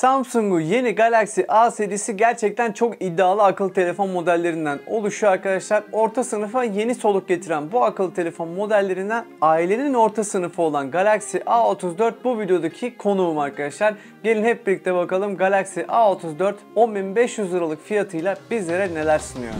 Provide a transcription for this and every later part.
Samsung'un yeni Galaxy A serisi gerçekten çok iddialı akıllı telefon modellerinden oluşuyor arkadaşlar. Orta sınıfa yeni soluk getiren bu akıllı telefon modellerinden ailenin orta sınıfı olan Galaxy A34 bu videodaki konuğum arkadaşlar. Gelin hep birlikte bakalım Galaxy A34 10500 liralık fiyatıyla bizlere neler sunuyor.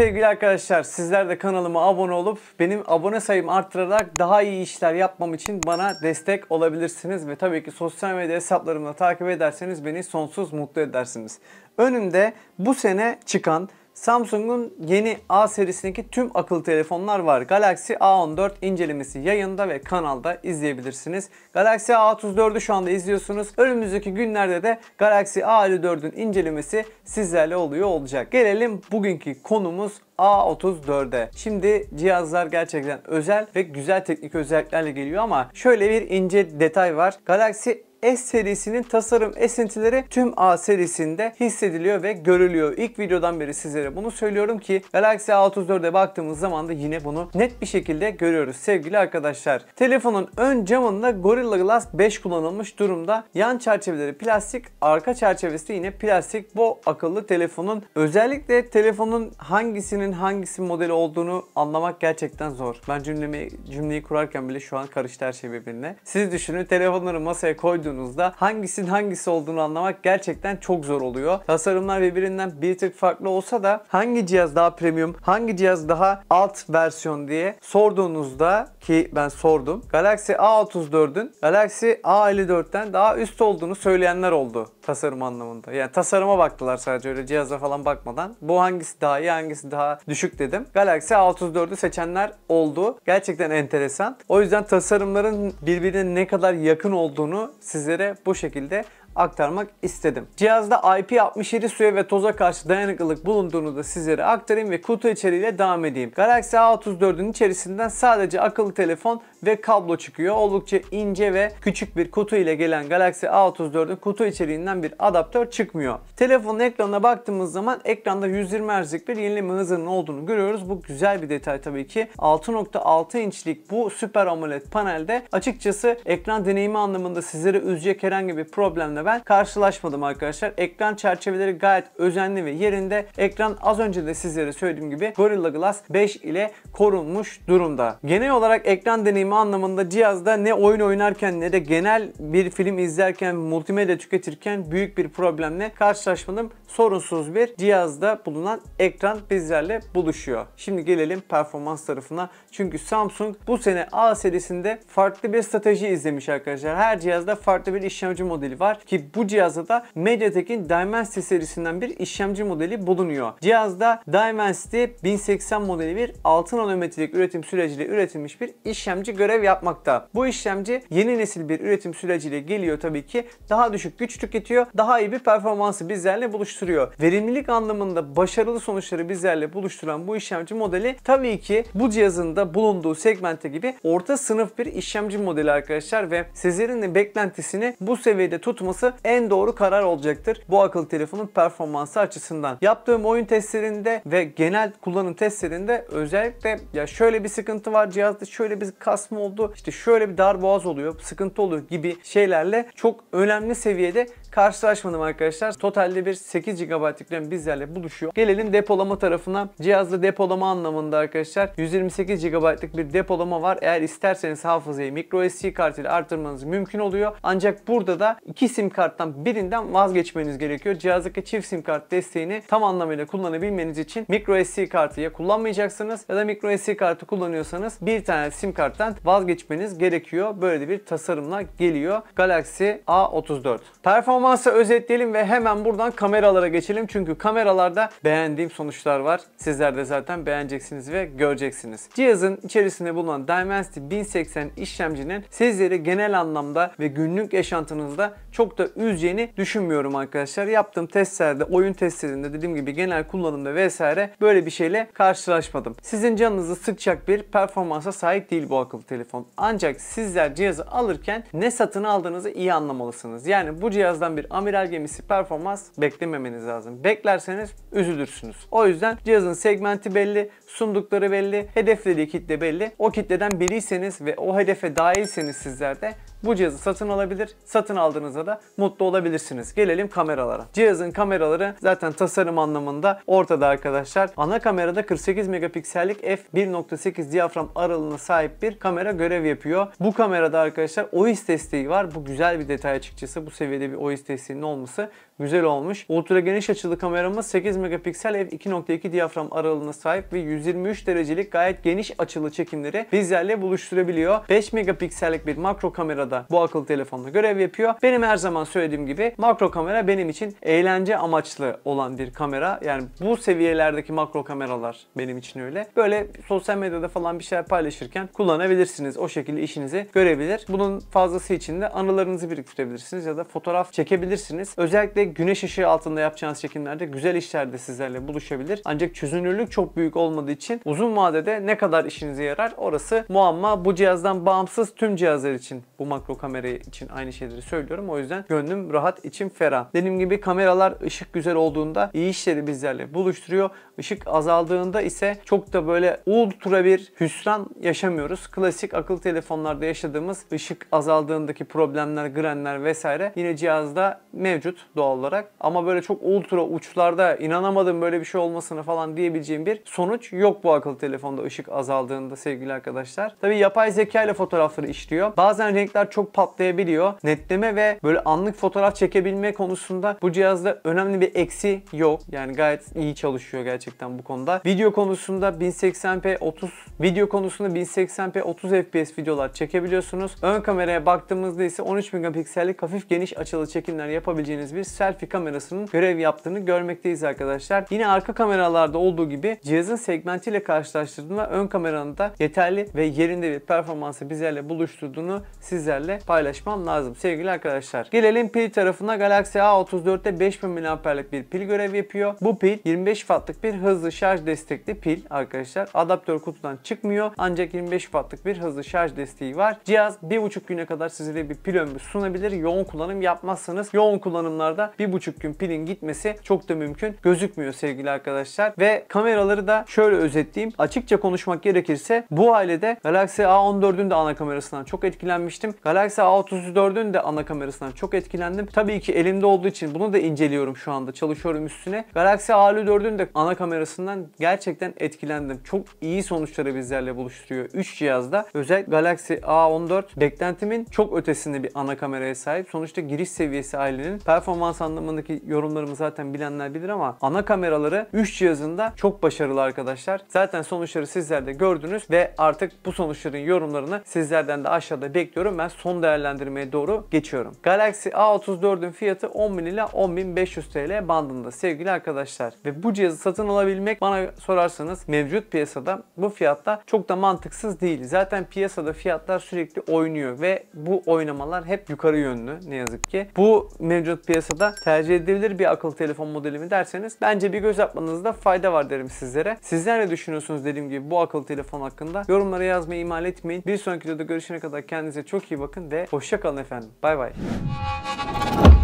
Sevgili arkadaşlar sizler de kanalıma abone olup benim abone sayım arttırarak daha iyi işler yapmam için bana destek olabilirsiniz. Ve tabii ki sosyal medya hesaplarımda takip ederseniz beni sonsuz mutlu edersiniz. Önümde bu sene çıkan Samsung'un yeni A serisindeki tüm akıllı telefonlar var. Galaxy A14 incelemesi yayında ve kanalda izleyebilirsiniz. Galaxy A34'ü şu anda izliyorsunuz. Önümüzdeki günlerde de Galaxy A54'ün incelemesi sizlerle oluyor olacak. Gelelim bugünkü konumuz A34'e. Şimdi cihazlar gerçekten özel ve güzel teknik özelliklerle geliyor ama şöyle bir ince detay var. Galaxy S serisinin tasarım esintileri tüm A serisinde hissediliyor ve görülüyor. İlk videodan beri sizlere bunu söylüyorum ki Galaxy A34'e baktığımız zaman da yine bunu net bir şekilde görüyoruz sevgili arkadaşlar. Telefonun ön camında Gorilla Glass 5 kullanılmış durumda. Yan çerçeveleri plastik, arka çerçevesi de yine plastik. Bu akıllı telefonun özellikle telefonun hangisinin hangisi modeli olduğunu anlamak gerçekten zor. Ben cümlemi, cümleyi kurarken bile şu an karıştı her şey birbirine. Siz düşünün telefonları masaya koyduğunuz koyduğunuzda hangisinin hangisi olduğunu anlamak gerçekten çok zor oluyor. Tasarımlar birbirinden bir tık farklı olsa da hangi cihaz daha premium, hangi cihaz daha alt versiyon diye sorduğunuzda ki ben sordum. Galaxy A34'ün Galaxy A54'ten daha üst olduğunu söyleyenler oldu tasarım anlamında. Yani tasarıma baktılar sadece öyle cihaza falan bakmadan. Bu hangisi daha iyi hangisi daha düşük dedim. Galaxy A34'ü seçenler oldu. Gerçekten enteresan. O yüzden tasarımların birbirine ne kadar yakın olduğunu sizlere bu şekilde aktarmak istedim. Cihazda IP67 suya ve toza karşı dayanıklılık bulunduğunu da sizlere aktarayım ve kutu içeriğiyle devam edeyim. Galaxy A34'ün içerisinden sadece akıllı telefon ve kablo çıkıyor. Oldukça ince ve küçük bir kutu ile gelen Galaxy A34'ün kutu içeriğinden bir adaptör çıkmıyor. Telefonun ekranına baktığımız zaman ekranda 120 Hz'lik bir yenileme hızının olduğunu görüyoruz. Bu güzel bir detay tabii ki. 6.6 inçlik bu Super AMOLED panelde açıkçası ekran deneyimi anlamında sizlere üzecek herhangi bir problemle ben karşılaşmadım arkadaşlar. Ekran çerçeveleri gayet özenli ve yerinde. Ekran az önce de sizlere söylediğim gibi Gorilla Glass 5 ile korunmuş durumda. Genel olarak ekran deneyimi deneyimi anlamında cihazda ne oyun oynarken ne de genel bir film izlerken, multimedya tüketirken büyük bir problemle karşılaşmadım. Sorunsuz bir cihazda bulunan ekran bizlerle buluşuyor. Şimdi gelelim performans tarafına. Çünkü Samsung bu sene A serisinde farklı bir strateji izlemiş arkadaşlar. Her cihazda farklı bir işlemci modeli var ki bu cihazda da MediaTek'in Dimensity serisinden bir işlemci modeli bulunuyor. Cihazda Dimensity 1080 modeli bir 6 nanometrelik üretim süreciyle üretilmiş bir işlemci görev yapmakta. Bu işlemci yeni nesil bir üretim süreciyle geliyor tabii ki. Daha düşük güç tüketiyor, daha iyi bir performansı bizlerle buluşturuyor. Verimlilik anlamında başarılı sonuçları bizlerle buluşturan bu işlemci modeli tabii ki bu cihazın da bulunduğu segmente gibi orta sınıf bir işlemci modeli arkadaşlar ve Sezer'in beklentisini bu seviyede tutması en doğru karar olacaktır. Bu akıllı telefonun performansı açısından. Yaptığım oyun testlerinde ve genel kullanım testlerinde özellikle ya şöyle bir sıkıntı var cihazda şöyle bir kas basma oldu, işte şöyle bir dar boğaz oluyor, sıkıntı oluyor gibi şeylerle çok önemli seviyede karşılaşmadım arkadaşlar. Totalde bir 8 GB'lık RAM bizlerle buluşuyor. Gelelim depolama tarafına. Cihazda depolama anlamında arkadaşlar 128 GB'lık bir depolama var. Eğer isterseniz hafızayı micro SD kart ile artırmanız mümkün oluyor. Ancak burada da iki sim karttan birinden vazgeçmeniz gerekiyor. Cihazdaki çift sim kart desteğini tam anlamıyla kullanabilmeniz için micro SD kartı ya kullanmayacaksınız ya da micro SD kartı kullanıyorsanız bir tane sim karttan vazgeçmeniz gerekiyor. Böyle bir tasarımla geliyor Galaxy A34. Performans Performansı özetleyelim ve hemen buradan kameralara geçelim. Çünkü kameralarda beğendiğim sonuçlar var. Sizler de zaten beğeneceksiniz ve göreceksiniz. Cihazın içerisinde bulunan Dimensity 1080 işlemcinin sizleri genel anlamda ve günlük yaşantınızda çok da üzeceğini düşünmüyorum arkadaşlar. Yaptığım testlerde, oyun testlerinde dediğim gibi genel kullanımda vesaire böyle bir şeyle karşılaşmadım. Sizin canınızı sıkacak bir performansa sahip değil bu akıllı telefon. Ancak sizler cihazı alırken ne satın aldığınızı iyi anlamalısınız. Yani bu cihazdan Bundan bir amiral gemisi performans beklememeniz lazım. Beklerseniz üzülürsünüz. O yüzden cihazın segmenti belli, sundukları belli, hedeflediği kitle belli. O kitleden biriyseniz ve o hedefe dahilseniz sizler de bu cihazı satın alabilir. Satın aldığınızda da mutlu olabilirsiniz. Gelelim kameralara. Cihazın kameraları zaten tasarım anlamında ortada arkadaşlar. Ana kamerada 48 megapiksellik f1.8 diyafram aralığına sahip bir kamera görev yapıyor. Bu kamerada arkadaşlar OIS desteği var. Bu güzel bir detay açıkçası. Bu seviyede bir OIS desteğinin olması güzel olmuş. Ultra geniş açılı kameramız 8 megapiksel f2.2 diyafram aralığına sahip ve 123 derecelik gayet geniş açılı çekimleri bizlerle buluşturabiliyor. 5 megapiksellik bir makro kamera kamerada bu akıllı telefonla görev yapıyor. Benim her zaman söylediğim gibi makro kamera benim için eğlence amaçlı olan bir kamera. Yani bu seviyelerdeki makro kameralar benim için öyle. Böyle sosyal medyada falan bir şeyler paylaşırken kullanabilirsiniz. O şekilde işinizi görebilir. Bunun fazlası için de anılarınızı biriktirebilirsiniz ya da fotoğraf çekebilirsiniz. Özellikle güneş ışığı altında yapacağınız çekimlerde güzel işler de sizlerle buluşabilir. Ancak çözünürlük çok büyük olmadığı için uzun vadede ne kadar işinize yarar orası muamma. Bu cihazdan bağımsız tüm cihazlar için bu makro makro kamera için aynı şeyleri söylüyorum. O yüzden gönlüm rahat, içim ferah. Dediğim gibi kameralar ışık güzel olduğunda iyi işleri bizlerle buluşturuyor. Işık azaldığında ise çok da böyle ultra bir hüsran yaşamıyoruz. Klasik akıllı telefonlarda yaşadığımız ışık azaldığındaki problemler, grenler vesaire yine cihazda mevcut doğal olarak. Ama böyle çok ultra uçlarda inanamadım böyle bir şey olmasını falan diyebileceğim bir sonuç yok bu akıllı telefonda ışık azaldığında sevgili arkadaşlar. Tabi yapay zeka ile fotoğrafları işliyor. Bazen renkler çok patlayabiliyor. Netleme ve böyle anlık fotoğraf çekebilme konusunda bu cihazda önemli bir eksi yok. Yani gayet iyi çalışıyor gerçekten bu konuda. Video konusunda 1080p 30 video konusunda 1080p 30 fps videolar çekebiliyorsunuz. Ön kameraya baktığımızda ise 13 megapiksellik hafif geniş açılı çekimler yapabileceğiniz bir selfie kamerasının görev yaptığını görmekteyiz arkadaşlar. Yine arka kameralarda olduğu gibi cihazın segmentiyle karşılaştırdığında ön kameranın da yeterli ve yerinde bir performansı bizlerle buluşturduğunu sizlerle sizlerle paylaşmam lazım sevgili arkadaşlar. Gelelim pil tarafına Galaxy A34'te 5000 mAh'lık bir pil görev yapıyor. Bu pil 25 wattlık bir hızlı şarj destekli pil arkadaşlar. Adaptör kutudan çıkmıyor ancak 25 wattlık bir hızlı şarj desteği var. Cihaz 1,5 güne kadar size de bir pil ömrü sunabilir. Yoğun kullanım yapmazsanız yoğun kullanımlarda 1,5 gün pilin gitmesi çok da mümkün gözükmüyor sevgili arkadaşlar. Ve kameraları da şöyle özetleyeyim. Açıkça konuşmak gerekirse bu ailede Galaxy A14'ün de ana kamerasından çok etkilenmiştim. Galaxy A34'ün de ana kamerasından çok etkilendim. Tabii ki elimde olduğu için bunu da inceliyorum şu anda. Çalışıyorum üstüne. Galaxy A54'ün de ana kamerasından gerçekten etkilendim. Çok iyi sonuçları bizlerle buluşturuyor. 3 cihazda özellikle Galaxy A14 beklentimin çok ötesinde bir ana kameraya sahip. Sonuçta giriş seviyesi ailenin. Performans anlamındaki yorumlarımı zaten bilenler bilir ama ana kameraları 3 cihazında çok başarılı arkadaşlar. Zaten sonuçları sizler de gördünüz ve artık bu sonuçların yorumlarını sizlerden de aşağıda bekliyorum. Ben son değerlendirmeye doğru geçiyorum. Galaxy A34'ün fiyatı 10.000 ila 10.500 TL bandında sevgili arkadaşlar. Ve bu cihazı satın alabilmek bana sorarsanız mevcut piyasada bu fiyatta çok da mantıksız değil. Zaten piyasada fiyatlar sürekli oynuyor ve bu oynamalar hep yukarı yönlü ne yazık ki. Bu mevcut piyasada tercih edilebilir bir akıllı telefon modeli mi derseniz bence bir göz atmanızda fayda var derim sizlere. Sizler ne düşünüyorsunuz dediğim gibi bu akıllı telefon hakkında yorumlara yazmayı ihmal etmeyin. Bir sonraki videoda görüşene kadar kendinize çok iyi bakın bakın ve hoşçakalın efendim. Bay bay.